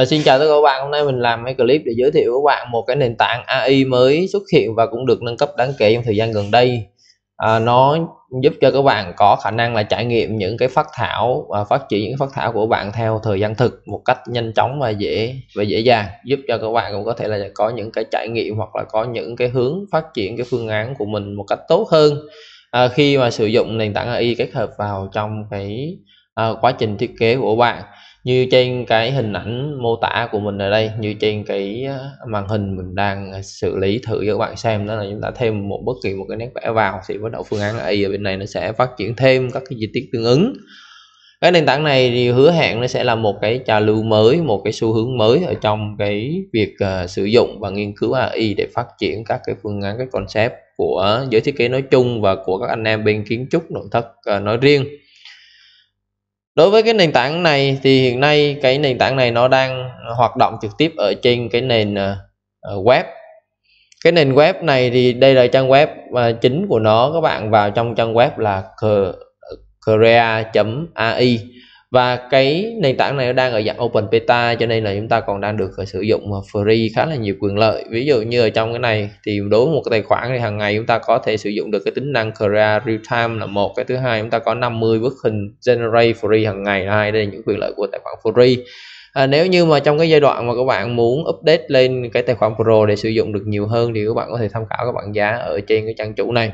À, xin chào tất cả các bạn, hôm nay mình làm cái clip để giới thiệu với các bạn một cái nền tảng AI mới xuất hiện và cũng được nâng cấp đáng kể trong thời gian gần đây. À, nó giúp cho các bạn có khả năng là trải nghiệm những cái phát thảo và ờ, phát triển những phát thảo của bạn theo thời gian thực một cách nhanh chóng và dễ và dễ dàng giúp cho các bạn cũng có thể là có những cái trải nghiệm hoặc là có những cái hướng phát triển cái phương án của mình một cách tốt hơn à, khi mà sử dụng nền tảng AI kết hợp vào trong cái à, quá trình thiết kế của bạn như trên cái hình ảnh mô tả của mình ở đây như trên cái ờ, màn hình mình đang xử lý thử cho các bạn xem đó là chúng ta thêm một bất kỳ một cái nét vẽ vào thì bắt đầu phương án Y ở bên này nó sẽ phát triển thêm các cái chi tiết tương ứng cái nền tảng này thì hứa hẹn nó sẽ là một cái trào lưu mới một cái xu hướng mới ở trong cái việc uh, sử dụng và nghiên cứu AI để phát triển các cái phương án các concept của giới thiết kế nói chung và của các anh em bên kiến trúc nội thất uh, nói riêng đối với cái nền tảng này thì hiện nay cái nền tảng này nó đang hoạt động trực tiếp ở trên cái nền ờ, ờ, web cái nền web này thì đây là trang web ờ, chính của nó các bạn vào trong trang web là korea.ai và cái nền tảng này nó đang ở dạng open beta cho nên là chúng ta còn đang được ờ, sử dụng ờ, free khá là nhiều quyền lợi ví dụ như ở trong cái này thì đối với một cái tài khoản thì hàng ngày chúng ta có thể sử dụng được cái tính năng create real time là một cái thứ hai chúng ta có 50 bức hình generate free hàng ngày là hai đây là những quyền lợi của tài khoản free À, nếu như mà trong cái giai đoạn mà các bạn muốn update lên cái tài khoản Pro để sử dụng được nhiều hơn thì các bạn có thể tham khảo các bạn giá ở trên cái trang chủ này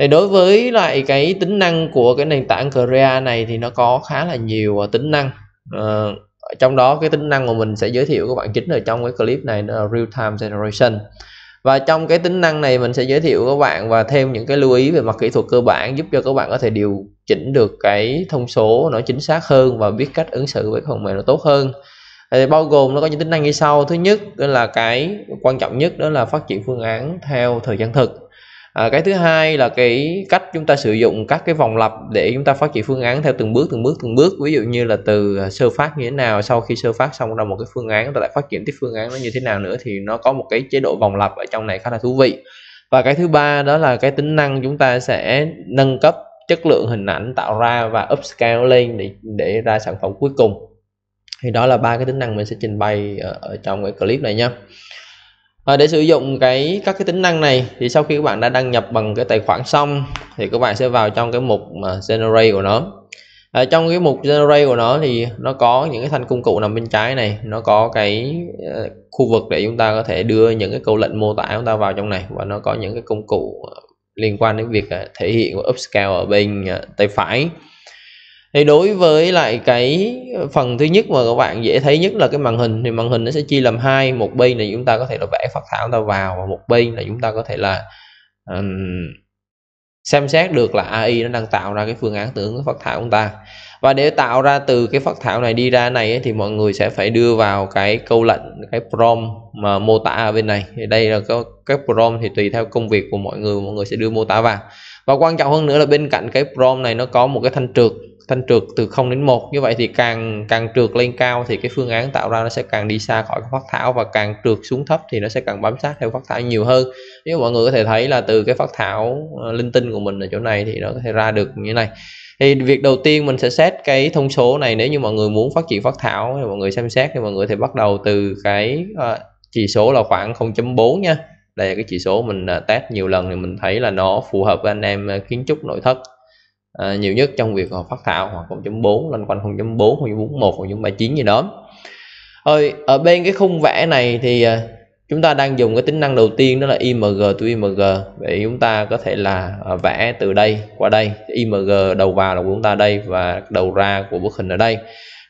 thì đối với lại cái tính năng của cái nền tảng Korea này thì nó có khá là nhiều ờ, tính năng à, trong đó cái tính năng mà mình sẽ giới thiệu các bạn chính ở trong cái clip này đó là real time generation và trong cái tính năng này mình sẽ giới thiệu các bạn và thêm những cái lưu ý về mặt kỹ thuật cơ bản giúp cho các bạn có thể điều chỉnh được cái thông số nó chính xác hơn và biết cách ứng xử với phần mềm nó tốt hơn thì bao gồm nó có những tính năng như sau thứ nhất là cái quan trọng nhất đó là phát triển phương án theo thời gian thực à, cái thứ hai là cái cách chúng ta sử dụng các cái vòng lặp để chúng ta phát triển phương án theo từng bước từng bước từng bước ví dụ như là từ à, sơ phát như thế nào sau khi sơ phát xong ra một cái phương án chúng ta lại phát triển tiếp phương án nó như thế nào nữa thì nó có một cái chế độ vòng lặp ở trong này khá là thú vị và cái thứ ba đó là cái tính năng chúng ta sẽ nâng cấp chất lượng hình ảnh tạo ra và upscale lên để để ra sản phẩm cuối cùng thì đó là ba cái tính năng mình sẽ trình bày ở, ở trong cái clip này nha à, để sử dụng cái các cái tính năng này thì sau khi các bạn đã đăng nhập bằng cái tài khoản xong thì các bạn sẽ vào trong cái mục mà generate của nó à, trong cái mục generate của nó thì nó có những cái thanh công cụ nằm bên trái này nó có cái uh, khu vực để chúng ta có thể đưa những cái câu lệnh mô tả chúng ta vào trong này và nó có những cái công cụ liên quan đến việc uh, thể hiện của upscale ở bên uh, tay phải thì đối với lại cái phần thứ nhất mà các bạn dễ thấy nhất là cái màn hình thì màn hình nó sẽ chia làm hai một bên là chúng ta có thể là vẽ phát thảo ta vào và một bên là chúng ta có thể là um, xem xét được là AI nó đang tạo ra cái phương án tưởng phát thảo chúng ta và để tạo ra từ cái phát thảo này đi ra này ấy, thì mọi người sẽ phải đưa vào cái câu lệnh cái prompt mà mô tả ở bên này thì đây là có cái prompt thì tùy theo công việc của mọi người mọi người sẽ đưa mô tả vào và quan trọng hơn nữa là bên cạnh cái prompt này nó có một cái thanh trượt thanh trượt từ 0 đến 1 như vậy thì càng càng trượt lên cao thì cái phương án tạo ra nó sẽ càng đi xa khỏi phát thảo và càng trượt xuống thấp thì nó sẽ càng bám sát theo phát thảo nhiều hơn nếu mọi người có thể thấy là từ cái phát thảo ờ, linh tinh của mình ở chỗ này thì nó có thể ra được như này thì việc đầu tiên mình sẽ xét cái thông số này nếu như mọi người muốn phát triển phát thảo thì mọi người xem xét thì mọi người có thể bắt đầu từ cái uh, chỉ số là khoảng 0.4 nha đây là cái chỉ số mình ờ, test nhiều lần thì mình thấy là nó phù hợp với anh em kiến trúc nội thất à, nhiều nhất trong việc họ phát thảo hoặc 0.4 lên quanh 0.4 0.41 0.39 gì đó rồi ở bên cái khung vẽ này thì ờ, chúng ta đang dùng cái tính năng đầu tiên đó là img to img vậy chúng ta có thể là ờ, vẽ từ đây qua đây img đầu vào là của chúng ta đây và đầu ra của bức hình ở đây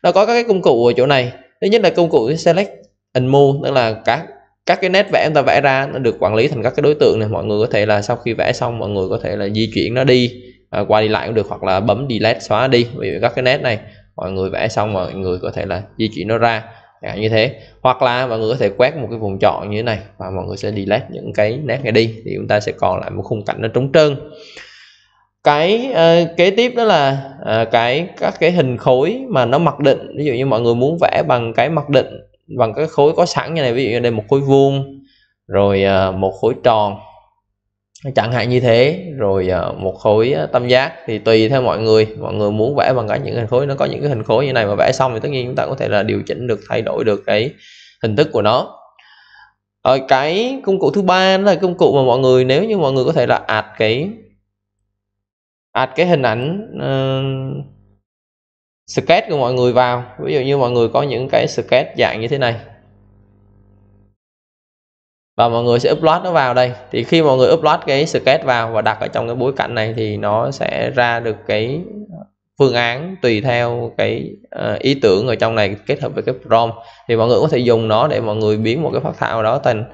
nó có các cái công cụ ở chỗ này thứ nhất là công cụ select and move tức là các các cái nét vẽ chúng ta vẽ ra nó được quản lý thành các cái đối tượng này mọi người có thể là sau khi vẽ xong mọi người có thể là di chuyển nó đi à, qua đi lại cũng được hoặc là bấm delete xóa đi vì các cái nét này mọi người vẽ xong mọi người có thể là di chuyển nó ra à, như thế hoặc là mọi người có thể quét một cái vùng chọn như thế này và mọi người sẽ delete những cái nét này đi thì chúng ta sẽ còn lại một khung cảnh nó trống trơn cái uh, kế tiếp đó là uh, cái các cái hình khối mà nó mặc định ví dụ như mọi người muốn vẽ bằng cái mặc định bằng cái khối có sẵn như này ví dụ như đây một khối vuông rồi uh, một khối tròn chẳng hạn như thế rồi ờ, một khối ờ, tam giác thì tùy theo mọi người mọi người muốn vẽ bằng cả những hình khối nó có những cái hình khối như này mà vẽ xong thì tất nhiên chúng ta có thể là điều chỉnh được thay đổi được cái hình thức của nó ở ờ, cái công cụ thứ ba là công cụ mà mọi người nếu như mọi người có thể là ạt cái ạt cái hình ảnh uh, sketch của mọi người vào ví dụ như mọi người có những cái sketch dạng như thế này và mọi người sẽ upload nó vào đây thì khi mọi người upload cái sketch vào và đặt ở trong cái bối cảnh này thì nó sẽ ra được cái phương án tùy theo cái ờ, ý tưởng ở trong này kết hợp với cái prompt thì mọi người có thể dùng nó để mọi người biến một cái phát thảo đó thành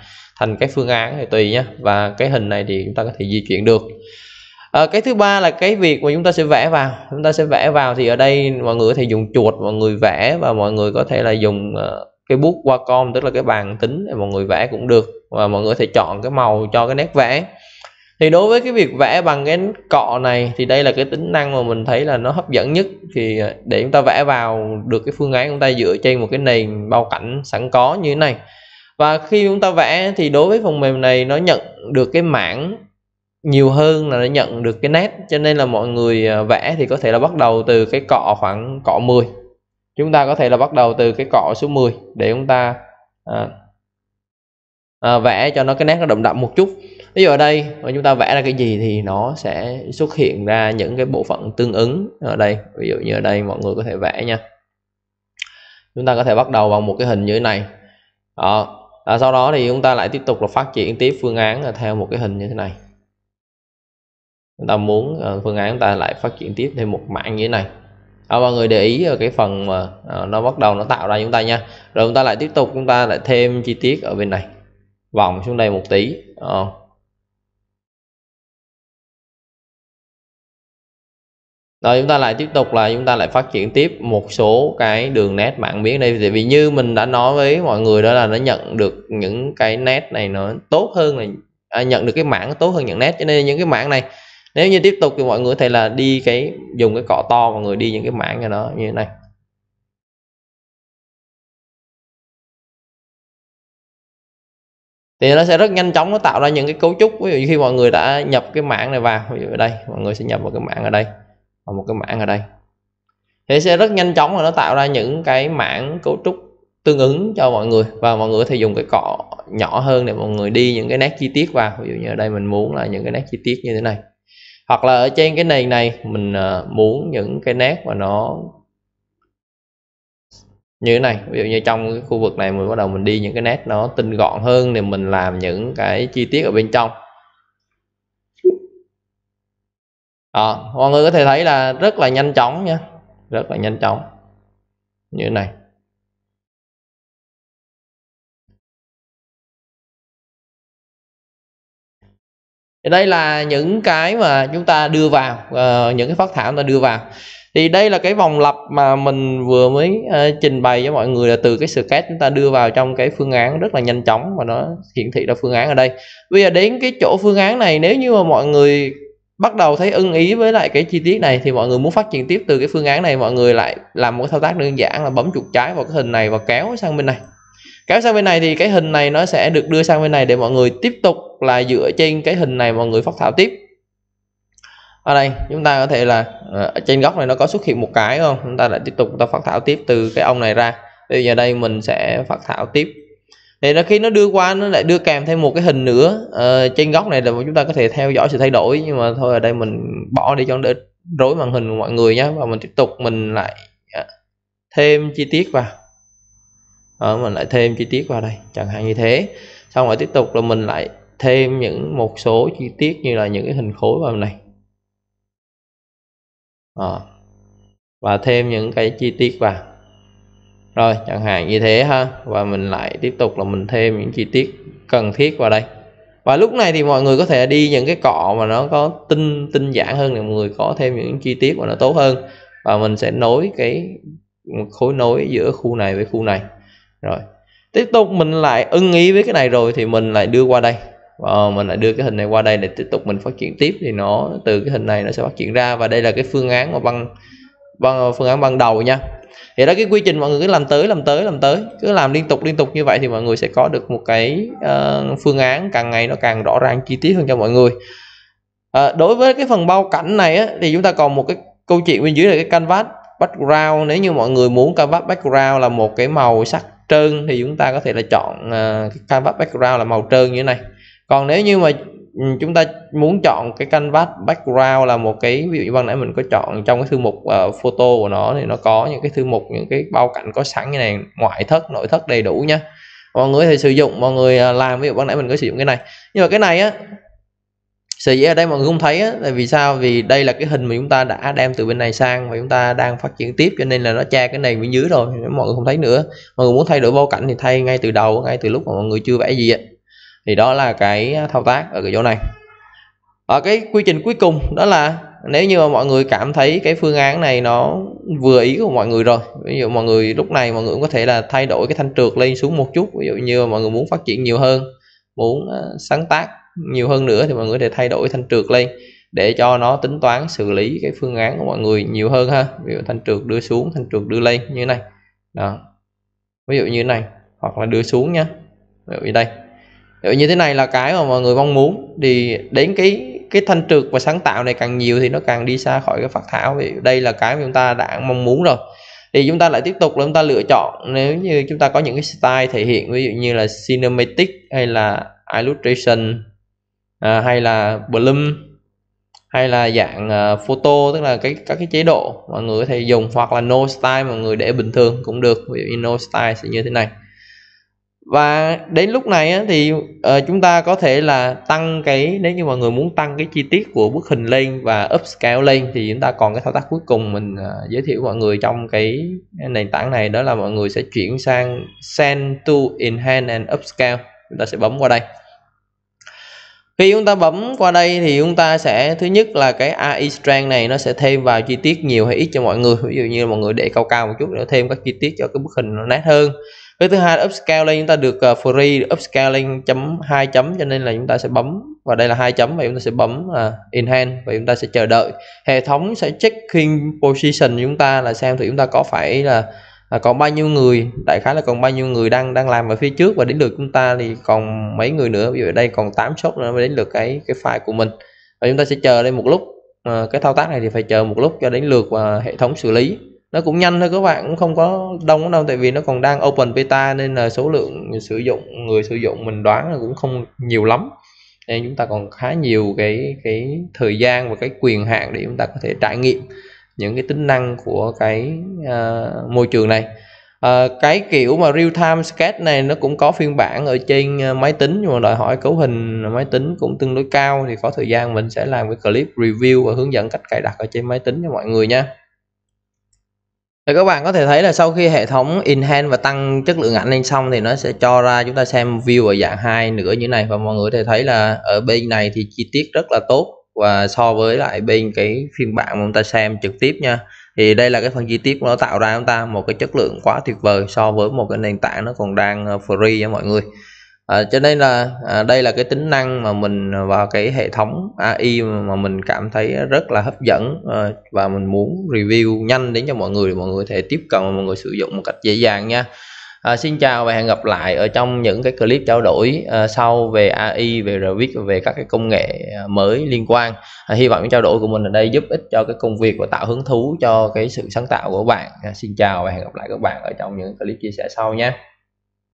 thành cái phương án thì tùy nhé và cái hình này thì chúng ta có thể di chuyển được à, cái thứ ba là cái việc mà chúng ta sẽ vẽ vào chúng ta sẽ vẽ vào thì ở đây mọi người có thể dùng chuột mọi người vẽ và mọi người có thể là dùng uh, cái bút Wacom tức là cái bàn tính để mọi người vẽ cũng được và mọi người có thể chọn cái màu cho cái nét vẽ thì đối với cái việc vẽ bằng cái cọ này thì đây là cái tính năng mà mình thấy là nó hấp dẫn nhất thì à, để chúng ta vẽ vào được cái phương án chúng ta dựa trên một cái nền bao cảnh sẵn có như thế này và khi chúng ta vẽ thì đối với phần mềm này nó nhận được cái mảng nhiều hơn là nó nhận được cái nét cho nên là mọi người à, vẽ thì có thể là bắt đầu từ cái cọ khoảng cọ 10 chúng ta có thể là bắt đầu từ cái cọ số 10 để chúng ta à, à, vẽ cho nó cái nét nó đậm đậm một chút ví dụ ở đây mà ờ, chúng ta vẽ ra cái gì thì nó sẽ xuất hiện ra những cái bộ phận tương ứng ở đây ví dụ như ở đây mọi người có thể vẽ nha chúng ta có thể bắt đầu bằng một cái hình như thế này đó à, sau đó thì chúng ta lại tiếp tục là phát triển tiếp phương án là theo một cái hình như thế này chúng ta muốn uh, phương án chúng ta lại phát triển tiếp thêm một mạng như thế này à, mọi người để ý ở cái phần mà à, nó bắt đầu nó tạo ra chúng ta nha rồi chúng ta lại tiếp tục chúng ta lại thêm chi tiết ở bên này vòng xuống đây một tí à. rồi chúng ta lại tiếp tục là chúng ta lại phát triển tiếp một số cái đường nét bạn biết đây tại vì như mình đã nói với mọi người đó là nó nhận được những cái nét này nó tốt hơn là à, nhận được cái mảng tốt hơn những nét cho nên những cái mảng này nếu như tiếp tục thì mọi người có là đi cái dùng cái cọ to mọi người đi những cái mảng như nó như thế này thì nó sẽ rất nhanh chóng nó tạo ra những cái cấu trúc ví dụ như khi mọi người đã nhập cái mảng này vào ví dụ ở đây mọi người sẽ nhập một cái mảng ở đây và một cái mảng ở đây thì sẽ rất nhanh chóng là nó tạo ra những cái mảng cấu trúc tương ứng cho mọi người và mọi người có thể dùng cái cọ nhỏ hơn để mọi người đi những cái nét chi tiết vào ví dụ như ở đây mình muốn là những cái nét chi tiết như thế này hoặc là ở trên cái nền này mình ờ, muốn những cái nét mà nó như thế này ví dụ như trong cái khu vực này mình bắt đầu mình đi những cái nét nó tinh gọn hơn thì mình làm những cái chi tiết ở bên trong à, mọi người có thể thấy là rất là nhanh chóng nha rất là nhanh chóng như thế này thì đây là những cái mà chúng ta đưa vào uh, những cái phát thảo chúng ta đưa vào thì đây là cái vòng lập mà mình vừa mới uh, trình bày với mọi người là từ cái sketch chúng ta đưa vào trong cái phương án rất là nhanh chóng và nó hiển thị ra phương án ở đây bây giờ đến cái chỗ phương án này nếu như mà mọi người bắt đầu thấy ưng ý với lại cái chi tiết này thì mọi người muốn phát triển tiếp từ cái phương án này mọi người lại làm một thao tác đơn giản là bấm chuột trái vào cái hình này và kéo sang bên này kéo sang bên này thì cái hình này nó sẽ được đưa sang bên này để mọi người tiếp tục là dựa trên cái hình này mọi người phát thảo tiếp ở đây chúng ta có thể là ờ, ở trên góc này nó có xuất hiện một cái không chúng ta lại tiếp tục ta phát thảo tiếp từ cái ông này ra bây giờ đây mình sẽ phát thảo tiếp thì nó khi nó đưa qua nó lại đưa kèm thêm một cái hình nữa ờ, trên góc này là chúng ta có thể theo dõi sự thay đổi nhưng mà thôi ở đây mình bỏ đi cho đỡ rối màn hình của mọi người nhé và mình tiếp tục mình lại ờ, thêm chi tiết vào đó, ờ, mình lại thêm chi tiết vào đây chẳng hạn như thế xong rồi tiếp tục là mình lại thêm những một số chi tiết như là những cái hình khối vào này à, và thêm những cái chi tiết vào rồi chẳng hạn như thế ha và mình lại tiếp tục là mình thêm những chi tiết cần thiết vào đây và lúc này thì mọi người có thể đi những cái cọ mà nó có tinh tinh giản hơn để mọi người có thêm những chi tiết mà nó tốt hơn và mình sẽ nối cái khối nối giữa khu này với khu này rồi tiếp tục mình lại ưng ý với cái này rồi thì mình lại đưa qua đây và ờ, mình lại đưa cái hình này qua đây để tiếp tục mình phát triển tiếp thì nó từ cái hình này nó sẽ phát triển ra và đây là cái phương án mà băng ban phương án ban đầu nha thì đó cái quy trình mọi người cứ làm tới làm tới làm tới cứ làm liên tục liên tục như vậy thì mọi người sẽ có được một cái uh, phương án càng ngày nó càng rõ ràng chi tiết hơn cho mọi người à, đối với cái phần bao cảnh này á, thì chúng ta còn một cái câu chuyện bên dưới là cái canvas background nếu như mọi người muốn canvas background là một cái màu sắc trơn thì chúng ta có thể là chọn ờ, cái canvas background là màu trơn như thế này còn nếu như mà ừ, chúng ta muốn chọn cái canvas background là một cái ví dụ như ban nãy mình có chọn trong cái thư mục uh, photo của nó thì nó có những cái thư mục những cái bao cảnh có sẵn như này ngoại thất nội thất đầy đủ nhá mọi người thì sử dụng mọi người ờ, làm ví dụ ban nãy mình có sử dụng cái này nhưng mà cái này á sở dĩ ở đây mọi người không thấy á, là vì sao vì đây là cái hình mà chúng ta đã đem từ bên này sang và chúng ta đang phát triển tiếp cho nên là nó che cái này bên dưới rồi mọi người không thấy nữa mọi người muốn thay đổi bao cảnh thì thay ngay từ đầu ngay từ lúc mà mọi người chưa vẽ gì ấy. thì đó là cái thao tác ở cái chỗ này ở cái quy trình cuối cùng đó là nếu như mà mọi người cảm thấy cái phương án này nó vừa ý của mọi người rồi ví dụ mọi người lúc này mọi người cũng có thể là thay đổi cái thanh trượt lên xuống một chút ví dụ như mọi người muốn phát triển nhiều hơn muốn ờ, sáng tác nhiều hơn nữa thì mọi người để thay đổi thanh trượt lên để cho nó tính toán xử lý cái phương án của mọi người nhiều hơn ha ví dụ thanh trượt đưa xuống thanh trượt đưa lên như thế này đó ví dụ như thế này hoặc là đưa xuống nhá ví dụ như đây ví dụ như thế này là cái mà mọi người mong muốn thì đến cái cái thanh trượt và sáng tạo này càng nhiều thì nó càng đi xa khỏi cái phát thảo vì đây là cái mà chúng ta đã mong muốn rồi thì chúng ta lại tiếp tục là chúng ta lựa chọn nếu như chúng ta có những cái style thể hiện ví dụ như là cinematic hay là illustration à, hay là bloom hay là dạng uh, photo tức là cái các cái chế độ mọi người có thể dùng hoặc là no style mọi người để bình thường cũng được ví dụ như no style sẽ như thế này và đến lúc này á, thì uh, chúng ta có thể là tăng cái nếu như mọi người muốn tăng cái chi tiết của bức hình lên và upscale lên thì chúng ta còn cái thao tác cuối cùng mình uh, giới thiệu mọi người trong cái nền tảng này đó là mọi người sẽ chuyển sang send to enhance and upscale chúng ta sẽ bấm qua đây khi chúng ta bấm qua đây thì chúng ta sẽ thứ nhất là cái AI strand này nó sẽ thêm vào chi tiết nhiều hay ít cho mọi người ví dụ như mọi người để cao cao một chút để thêm các chi tiết cho cái bức hình nó nét hơn cái thứ hai là upscale lên chúng ta được uh, free upscale lên chấm hai chấm cho nên là chúng ta sẽ bấm và đây là hai chấm và chúng ta sẽ bấm uh, ờ, enhance và chúng ta sẽ chờ đợi hệ thống sẽ check checking position chúng ta là xem thì chúng ta có phải là à, còn bao nhiêu người đại khái là còn bao nhiêu người đang đang làm ở phía trước và đến lượt chúng ta thì còn mấy người nữa ví dụ ở đây còn 8 shop nữa mới đến lượt cái cái file của mình và chúng ta sẽ chờ đây một lúc à, cái thao tác này thì phải chờ một lúc cho đến lượt và hệ thống xử lý nó cũng nhanh thôi các bạn cũng không có đông đâu tại vì nó còn đang open beta nên là số lượng sử dụng người sử dụng mình đoán là cũng không nhiều lắm nên chúng ta còn khá nhiều cái cái thời gian và cái quyền hạn để chúng ta có thể trải nghiệm những cái tính năng của cái uh, môi trường này uh, cái kiểu mà real time sketch này nó cũng có phiên bản ở trên ờ, máy tính nhưng mà đòi hỏi cấu hình máy tính cũng tương đối cao thì có thời gian mình sẽ làm cái clip review và hướng dẫn cách cài đặt ở trên máy tính cho mọi người nha thì các bạn có thể thấy là sau khi hệ thống enhance và tăng chất lượng ảnh lên xong thì nó sẽ cho ra chúng ta xem view ở dạng hai nữa như này và mọi người có thể thấy là ở bên này thì chi tiết rất là tốt và so với lại bên cái phiên bản mà chúng ta xem trực tiếp nha thì đây là cái phần chi tiết nó tạo ra chúng ta một cái chất lượng quá tuyệt vời so với một cái nền tảng nó còn đang ờ, free cho mọi người à, cho nên là à, đây là cái tính năng mà mình vào cái hệ thống AI mà mình cảm thấy rất là hấp dẫn à, và mình muốn review nhanh đến cho mọi người mọi người có thể tiếp cận mọi người sử dụng một cách dễ dàng nha à, xin chào và hẹn gặp lại ở trong những cái clip trao đổi à, sau về AI về Revit về các cái công nghệ à, mới liên quan à, hy vọng những trao đổi của mình ở đây giúp ích cho cái công việc và tạo hứng thú cho cái sự sáng tạo của bạn à, xin chào và hẹn gặp lại các bạn ở trong những clip chia sẻ sau nhé